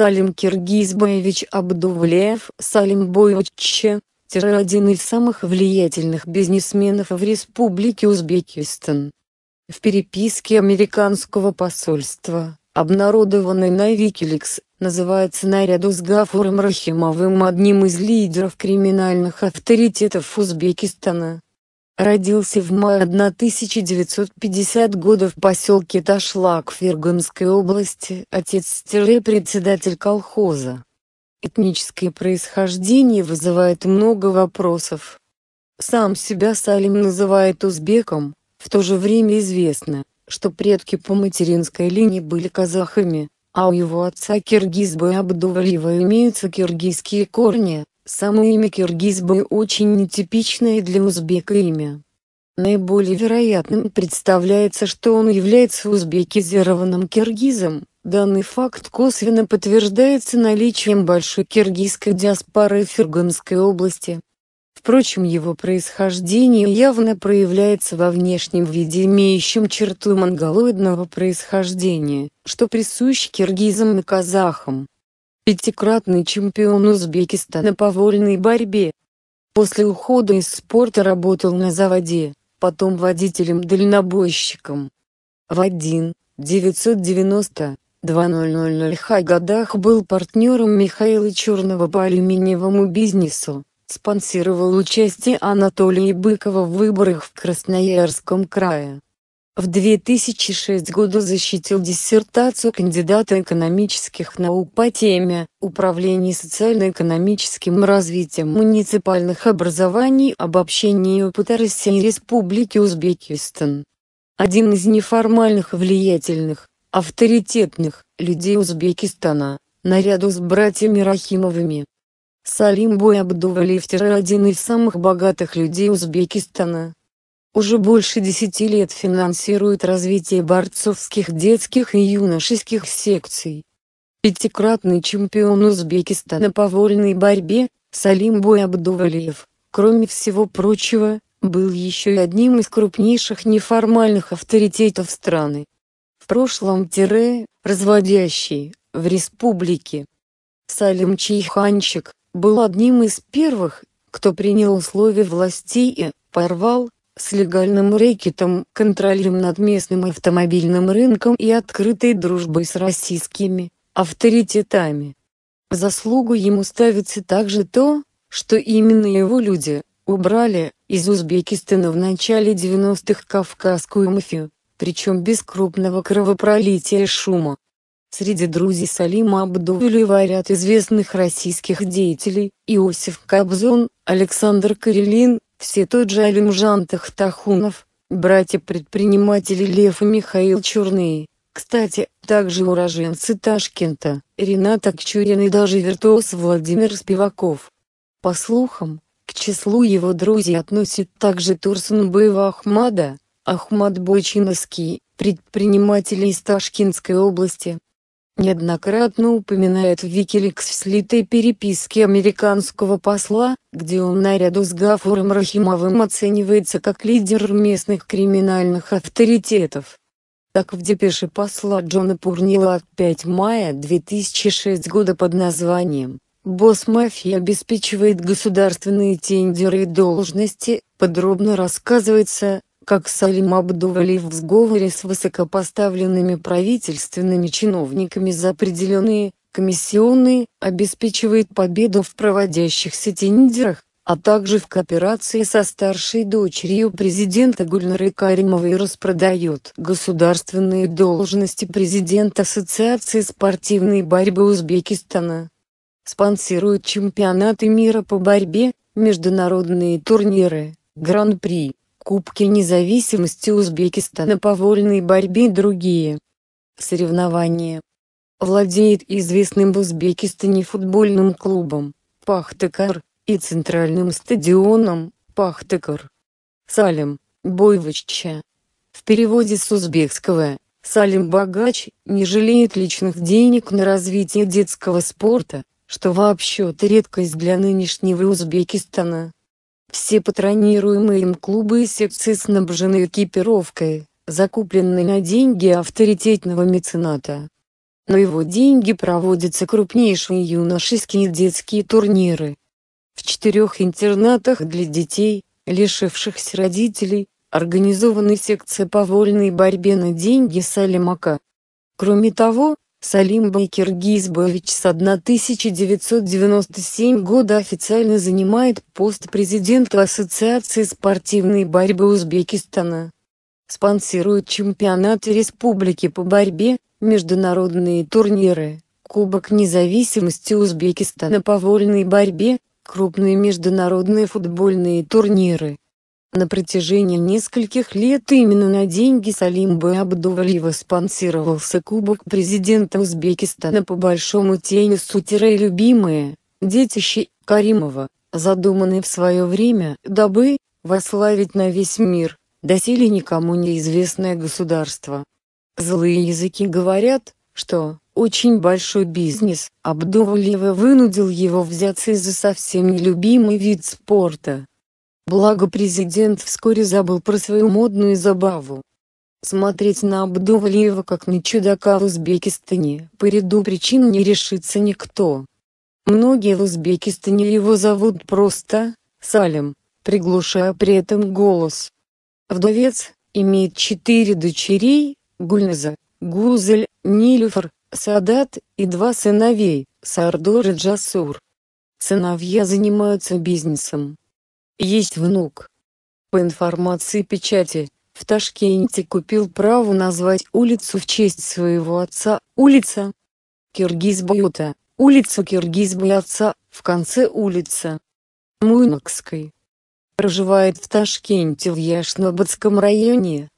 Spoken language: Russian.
Салим Киргизбаевич Абдувлеев Салим Салимбоевич, один из самых влиятельных бизнесменов в Республике Узбекистан. В переписке американского посольства, обнародованной на Wikileaks, называется наряду с Гафуром Рахимовым одним из лидеров криминальных авторитетов Узбекистана, родился в мае 1950 года в поселке Ташлак Фергамской области, отец-председатель колхоза. Этническое происхождение вызывает много вопросов. Сам себя Салим называет узбеком, в то же время известно, что предки по материнской линии были казахами, а у его отца Киргиз Абдувалиева имеются киргизские корни, Само имя киргиз бы очень нетипичное для узбека имя. Наиболее вероятным представляется, что он является узбекизированным киргизом. Данный факт косвенно подтверждается наличием большой киргизской диаспоры в Ферганской области. Впрочем, его происхождение явно проявляется во внешнем виде, имеющем черту монголоидного происхождения, что присуще киргизам и казахам пятикратный чемпион Узбекистана по вольной борьбе. После ухода из спорта работал на заводе, потом водителем-дальнобойщиком. В 1 990 х годах был партнером Михаила Черного по алюминиевому бизнесу, спонсировал участие Анатолия Быкова в выборах в Красноярском крае. В 2006 году защитил диссертацию кандидата экономических наук по теме «Управление социально-экономическим развитием муниципальных образований обобщение опыта России и Республики Узбекистан». Один из неформальных влиятельных, авторитетных, людей Узбекистана, наряду с братьями Рахимовыми. Салим Бой Абдувалиев – один из самых богатых людей Узбекистана уже больше десяти лет финансирует развитие борцовских детских и юношеских секций. Пятикратный чемпион Узбекистана по вольной борьбе, Салим Абдувалиев, кроме всего прочего, был еще и одним из крупнейших неформальных авторитетов страны. В прошлом тире, разводящий, в республике. Салим Чайханчик, был одним из первых, кто принял условия властей и, порвал, с легальным рэкетом, контролем над местным автомобильным рынком и открытой дружбой с российскими авторитетами. Заслугу ему ставится также то, что именно его люди убрали из Узбекистана в начале 90-х кавказскую мафию, причем без крупного кровопролития и шума. Среди друзей Салима Абдулева ряд известных российских деятелей, Иосиф Кобзон, Александр Карелин, все тот же Алимжан Тахтахунов, братья-предприниматели Лев и Михаил Черные, кстати, также уроженцы Ташкента, Ренат Акчурин и даже виртуоз Владимир Спиваков. По слухам, к числу его друзей относит также Турсунбаева Ахмада, Ахмад Бойчиновский, предприниматели из Ташкентской области, неоднократно упоминает в Wikileaks слитой переписке американского посла, где он наряду с Гафуром Рахимовым оценивается как лидер местных криминальных авторитетов. Так в депеше посла Джона Пурнила от 5 мая 2006 года под названием «Босс мафии обеспечивает государственные тендеры и должности», подробно рассказывается, как Салим Абдувалиев в сговоре с высокопоставленными правительственными чиновниками за определенные комиссионные обеспечивает победу в проводящихся тендерах, а также в кооперации со старшей дочерью президента Гульнары Каримовой распродает государственные должности президента Ассоциации спортивной борьбы Узбекистана. Спонсирует чемпионаты мира по борьбе, международные турниры, гран-при. Кубки независимости Узбекистана по вольной борьбе и другие соревнования. Владеет известным в Узбекистане футбольным клубом Пахтакар и центральным стадионом Пахтакар. Салим, Бойвочча. В переводе с узбекского Салим Богач не жалеет личных денег на развитие детского спорта, что вообще-то редкость для нынешнего Узбекистана. Все патронируемые им клубы и секции снабжены экипировкой, закупленной на деньги авторитетного мецената. На его деньги проводятся крупнейшие юношеские и детские турниры. В четырех интернатах для детей, лишившихся родителей, организованы секции по вольной борьбе на деньги Салимака. Кроме того, Салим Бекиргиз Бевич с 1997 года официально занимает пост президента Ассоциации спортивной борьбы Узбекистана. Спонсирует чемпионаты республики по борьбе, международные турниры, Кубок независимости Узбекистана по вольной борьбе, крупные международные футбольные турниры, на протяжении нескольких лет именно на деньги Салимбы Абдувалиева спонсировался Кубок президента Узбекистана по большому теннису «Любимые», детище Каримова, задуманный в свое время, дабы, вославить на весь мир, доселе никому неизвестное государство. Злые языки говорят, что, очень большой бизнес, Абдувалиева вынудил его взяться из за совсем нелюбимый вид спорта – Благо президент вскоре забыл про свою модную забаву. Смотреть на Абдувалиева как на чудака в Узбекистане по ряду причин не решится никто. Многие в Узбекистане его зовут просто Салим, приглушая при этом голос. Вдовец имеет четыре дочерей, Гульназа, Гузель, Нилюфар, Садат и два сыновей, Сардор и Джасур. Сыновья занимаются бизнесом, есть внук. По информации печати, в Ташкенте купил право назвать улицу в честь своего отца, улица Киргизбаюта, улица Киргизбаятца, в конце улица Муйнакской. Проживает в Ташкенте в Яшнобадском районе,